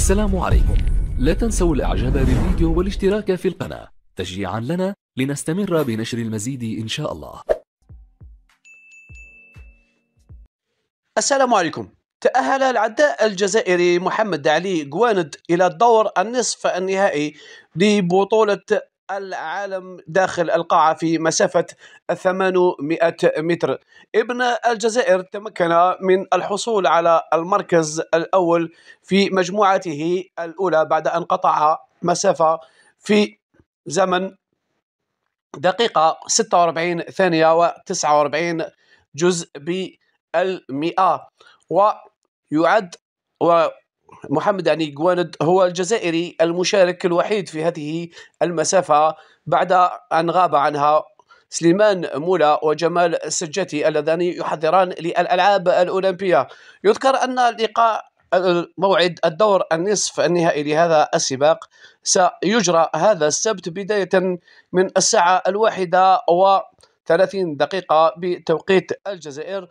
السلام عليكم لا تنسوا الاعجاب بالفيديو والاشتراك في القناة تشجيعا لنا لنستمر بنشر المزيد ان شاء الله السلام عليكم تأهل العداء الجزائري محمد علي جواند إلى الدور النصف النهائي لبطولة العالم داخل القاعة في مسافة 800 متر ابن الجزائر تمكن من الحصول على المركز الأول في مجموعته الأولى بعد أن قطع مسافة في زمن دقيقة 46 ثانية و49 جزء بالمئة ويعد و محمد علي يعني جواند هو الجزائري المشارك الوحيد في هذه المسافة بعد أن غاب عنها سليمان مولا وجمال السجاتي اللذان يحضران للألعاب الأولمبية يذكر أن لقاء موعد الدور النصف النهائي لهذا السباق سيجرى هذا السبت بداية من الساعة الواحدة و 30 دقيقة بتوقيت الجزائر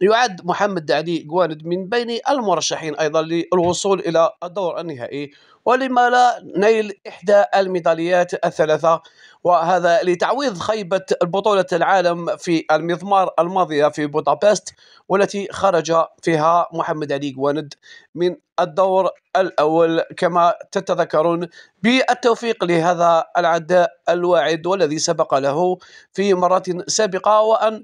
ويعد محمد علي جواند من بين المرشحين أيضا للوصول إلى الدور النهائي ولما لا نيل إحدى الميداليات الثلاثة وهذا لتعويض خيبة بطولة العالم في المضمار الماضية في بودابست والتي خرج فيها محمد علي جواند من الدور الأول كما تتذكرون بالتوفيق لهذا العداء الواعد والذي سبق له في مرات سابقة وأن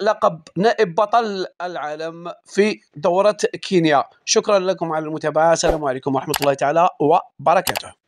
لقب نائب بطل العالم في دورة كينيا شكرا لكم على المتابعة السلام عليكم ورحمة الله تعالى وبركاته